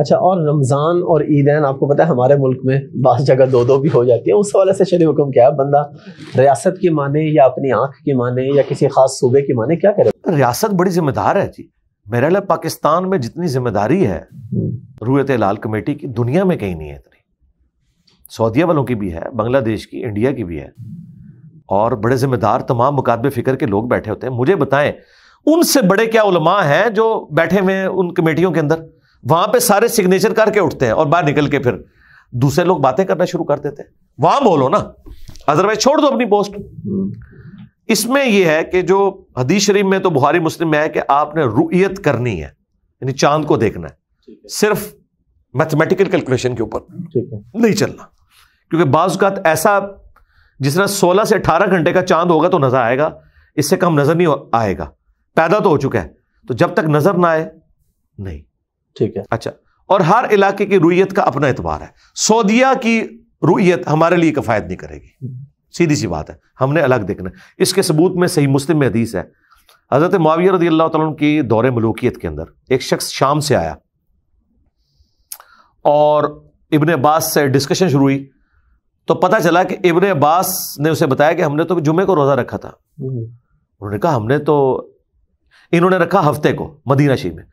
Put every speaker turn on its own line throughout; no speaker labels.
अच्छा और रमज़ान और ईदैन आपको पता है हमारे मुल्क में बस जगह दो दो भी हो जाती है उस हवाले से शरीर हुक्म क्या है बंदा रियासत की माने या अपनी आँख की माने या किसी खास सूबे की माने क्या करे रियासत बड़ी जिम्मेदार है जी मेरे लिए पाकिस्तान में जितनी जिम्मेदारी है हम्म। रूयत लाल कमेटी की दुनिया में कहीं नहीं है इतनी सऊदिया वालों की भी है बांग्लादेश की इंडिया की भी है और बड़े जिम्मेदार तमाम मुकाबले फिक्र के लोग बैठे होते हैं मुझे बताएं उनसे बड़े क्या उलमा हैं जो बैठे हुए हैं उन कमेटियों के अंदर वहां पे सारे सिग्नेचर करके उठते हैं और बाहर निकल के फिर दूसरे लोग बातें करना शुरू कर देते हैं वहां बोलो ना अदरवाइज छोड़ दो अपनी पोस्ट इसमें यह है कि जो हदीस शरीफ में तो बुहारी मुस्लिम में है कि आपने रुयत करनी है यानी चांद को देखना है सिर्फ मैथमेटिकल कैलकुलेशन के ऊपर नहीं चलना क्योंकि बाज़ात ऐसा जिस तरह सोलह से अठारह घंटे का चांद होगा तो नजर आएगा इससे कम नजर नहीं आएगा पैदा तो हो चुका है तो जब तक नजर ना आए नहीं ठीक है अच्छा और हर इलाके की रुईयत का अपना एतबार है सऊदिया की रुईयत हमारे लिए कफायत नहीं करेगी हम्म। सीधी सी बात है हमने अलग देखना इसके सबूत में सही मुस्लिम में हदीस है हज़रत माविया रदी अल्लाह तुम की दौरे मलूकियत के अंदर एक शख्स शाम से आया और इबन अब्बास से डिस्कशन शुरू हुई तो पता चला कि इबन अब्बास ने उसे बताया कि हमने तो जुमे को रोज़ा रखा था हम्म। उन्होंने कहा हमने तो इन्होंने रखा हफ्ते को मदीना शी में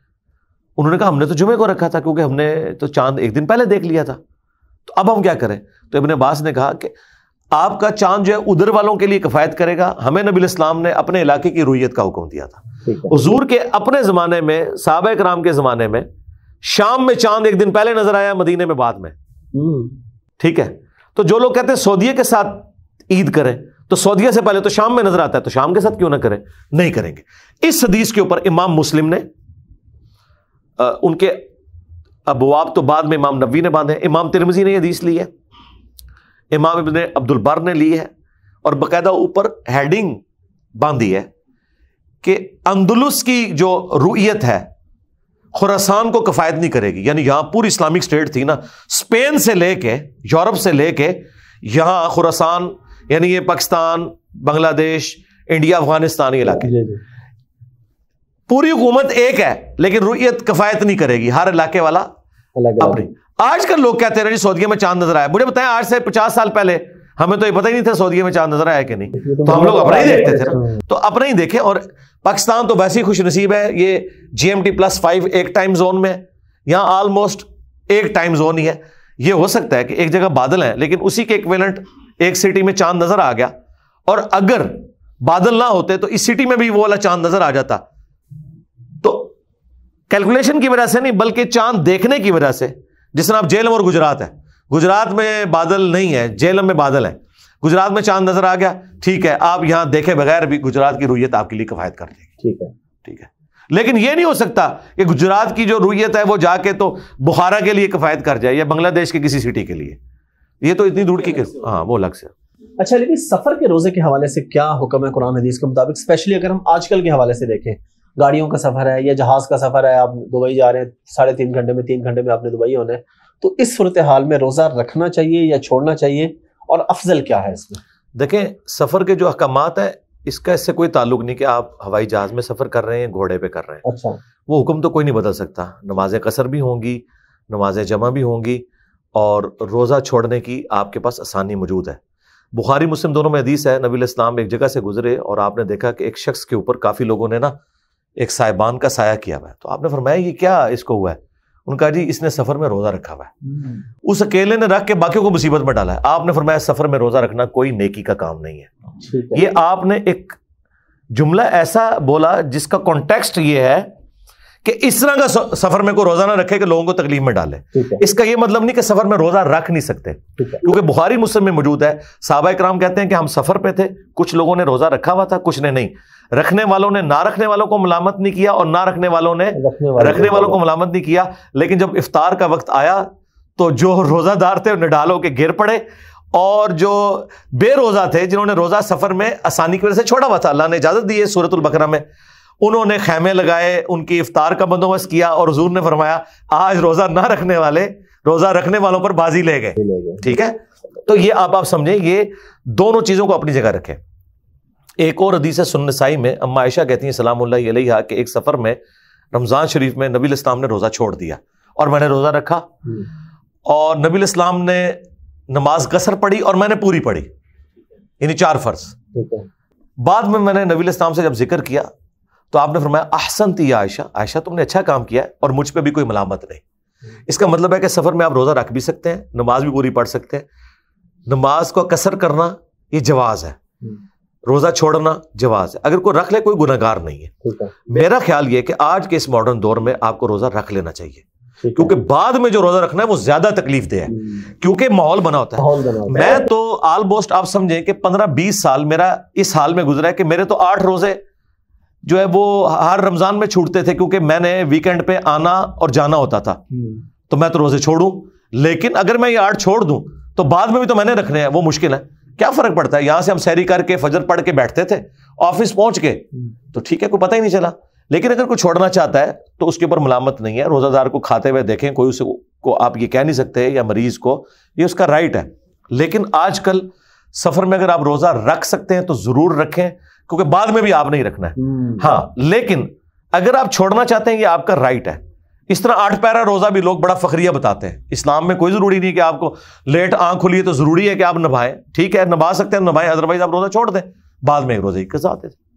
उन्होंने कहा हमने तो जुमे को रखा था क्योंकि हमने तो चांद एक दिन पहले देख लिया था तो अब हम क्या करें तो इबन अब्बास ने कहा कि आपका चांद जो है उधर वालों के लिए किफ़ायत करेगा हमें नबी इस्लाम ने अपने इलाके की रूयत का हुक्म दिया था हजूर के अपने ज़माने में साहब कराम के ज़माने में शाम में चांद एक दिन पहले नजर आया मदीने में बाद में हम्म। ठीक है तो जो लोग कहते हैं सऊदीया के साथ ईद करें तो सऊदीया से पहले तो शाम में नजर आता है तो शाम के साथ क्यों ना करें नहीं करेंगे इस हदीस के ऊपर इमाम मुस्लिम ने आ, उनके अबवाब तो बाद में इमाम नबी ने बांधे इमाम तिरमजी ने हदीस ली है इमाम इबन अब्दुल बर ने ली है और बाकायदा ऊपर हेडिंग बांधी है कि अंदुलुस की जो रुईयत है खुरासान को कफायत नहीं करेगी यानी यहां पूरी इस्लामिक स्टेट थी ना स्पेन से लेके यूरोप से लेके यहां खुरासान यानी ये पाकिस्तान बांग्लादेश इंडिया अफगानिस्तान इलाके पूरी हुकूमत एक है लेकिन रुयत कफायत नहीं करेगी हर इलाके वाला अब नहीं आजकल लोग कहते हैं सऊदीया में चांद नजर आया मुझे बताएं आज से पचास साल पहले हमें तो ये पता ही नहीं था सऊदीया में चांद नजर आया कि नहीं तो, तो, हम लोग अपना ही देखते थे हाँ। तो अपना ही देखें और पाकिस्तान तो वैसे ही खुश नसीब है ये जीएमटी प्लस फाइव एक टाइम जोन में यहाँ ऑलमोस्ट एक टाइम जोन ही है ये हो सकता है कि एक जगह बादल है लेकिन उसी के एक इक्वेलेंट एक सिटी में चांद नजर आ गया और अगर बादल ना होते तो इस सिटी में भी वो वाला चांद नजर आ जाता कैलकुलेशन की वजह से नहीं बल्कि चांद देखने की वजह से जिस तरह आप जेलम और गुजरात है गुजरात में बादल नहीं है जेलम में बादल है गुजरात में चांद नजर आ गया ठीक है आप यहां देखे बगैर भी गुजरात की रूयत आपके लिए किफायत कर देगी ठीक है ठीक है लेकिन यह नहीं हो सकता कि गुजरात की जो रूयत है वो जाके तो बुखारा के लिए किफायत कर जाए या बांग्लादेश के किसी सिटी के लिए ये तो इतनी दूर की अच्छा। हाँ वो अलग से अच्छा लेकिन सफर के रोजे के हवाले से क्या हुक्म है कुरान हदीस के मुताबिक स्पेशली अगर हम आजकल के हवाले से देखें गाड़ियों का सफर है या जहाज का सफर है आप दुबई जा रहे हैं साढ़े तीन घंटे में तीन घंटे में आपने दुबई होना है तो इस सूरत हाल में रोज़ा रखना चाहिए या छोड़ना चाहिए और अफजल क्या है इसमें देखें सफ़र के जो अहकाम है इसका इससे कोई ताल्लुक नहीं कि आप हवाई जहाज में सफ़र कर रहे हैं घोड़े पे कर रहे हैं अच्छा वो हुक्म तो कोई नहीं बदल सकता नमाज कसर भी होंगी नमाज जमा भी होंगी और रोज़ा छोड़ने की आपके पास आसानी मौजूद है बुखारी मुस्लिम दोनों में हदीस है नबी इस्लाम एक जगह से गुजरे और आपने देखा कि एक शख्स के ऊपर काफ़ी लोगों ने ना एक साहिबान का साया किया हुआ है तो आपने फरमाया ये क्या इसको हुआ है उनका जी इसने सफर में रोजा रखा हुआ है हम्म। उस अकेले ने रख के बाकियों को मुसीबत में डाला है आपने फरमाया सफर में रोजा रखना कोई नेकी का काम नहीं है ये आपने एक जुमला ऐसा बोला जिसका कॉन्टेक्स्ट ये है कि इस तरह का सफर में को रोजा ना रखे कि लोगों को तकलीफ में डाले इसका यह मतलब नहीं कि सफर में रोजा रख नहीं सकते क्योंकि बुखारी मुस्लिम में मौजूद है साहबा कराम कहते हैं कि हम सफर पे थे कुछ लोगों ने रोजा रखा हुआ था कुछ ने नहीं रखने वालों ने ना रखने वालों को मलामत नहीं किया और ना रखने वालों ने रखने, वाले रखने वालों को मलामत नहीं किया लेकिन जब इफ्तार का वक्त आया तो जो रोज़ादार थे उन्हें डालों के गिर पड़े और जो बेरोज़ा थे जिन्होंने रोज़ा सफ़र में आसानी की वजह से छोड़ा हुआ था अल्लाह ने इजाज़त दी है सूरतुल बकरा में उन्होंने खैमे लगाए उनकी इफ्तार का बंदोबस्त किया और हजूर ने फरमाया आज रोज़ा ना रखने वाले रोज़ा रखने वालों पर बाजी ले गए ठीक है तो ये आप आप समझें ये दोनों चीज़ों को अपनी जगह रखें एक और हदीस सुनसाई में अम्मा आयशा कहती हैं सलाम के एक सफ़र में रमज़ान शरीफ में नबी इस्लाम ने रोज़ा छोड़ दिया और मैंने रोज़ा रखा हम्म। और नबी इस्लाम ने नमाज कसर पढ़ी और मैंने पूरी पढ़ी यानी चार फ़र्ज बाद में मैंने नबी इस्लाम से जब जिक्र किया तो आपने फरमाया अहसन थी आयशा आयशा तुमने अच्छा काम किया और मुझ पर भी कोई मलामत नहीं हम्म। इसका मतलब है कि सफ़र में आप रोज़ा रख भी सकते हैं नमाज भी पूरी पढ़ सकते हैं नमाज को कसर करना ये जवाज़ है हम्म। रोजा छोड़ना जवाज है अगर कोई रख ले कोई गुनागार नहीं है मेरा ख्याल ये कि आज के इस मॉडर्न दौर में आपको रोजा रख लेना चाहिए क्योंकि बाद में जो रोजा रखना है वो ज्यादा तकलीफ दे है हम्म। क्योंकि माहौल बना होता है मैं तो ऑलमोस्ट आप समझें कि पंद्रह बीस साल मेरा इस हाल में गुजरा है कि मेरे तो आठ रोजे जो है वो हर रमजान में छूटते थे क्योंकि मैंने वीकेंड पे आना और जाना होता था हम्म। तो मैं तो रोजे छोड़ू लेकिन अगर मैं ये आठ छोड़ दूं तो बाद में भी तो मैंने रखने हैं वो मुश्किल है क्या फर्क पड़ता है यहां से हम सैरी करके फजर पढ़ के बैठते थे ऑफिस पहुंच के हम्म। तो ठीक है कोई पता ही नहीं चला लेकिन अगर कोई छोड़ना चाहता है तो उसके ऊपर मलामत नहीं है रोजादार को खाते हुए देखें कोई उसे को आप ये कह नहीं सकते या मरीज को ये उसका राइट है लेकिन आजकल सफर में अगर आप रोजा रख सकते हैं तो जरूर रखें क्योंकि बाद में भी आप नहीं रखना है हम्म। हाँ लेकिन अगर आप छोड़ना चाहते हैं ये आपका राइट है इस तरह आठ पैरा रोज़ा भी लोग बड़ा फखरिया बताते हैं इस्लाम में कोई ज़रूरी नहीं कि आपको लेट आंख खुली है तो ज़रूरी है कि आप नभाएं ठीक है नभा सकते हैं नभाएं अदरवाइज़ आप रोज़ा छोड़ दें बाद में एक रोज़ा एक साथ है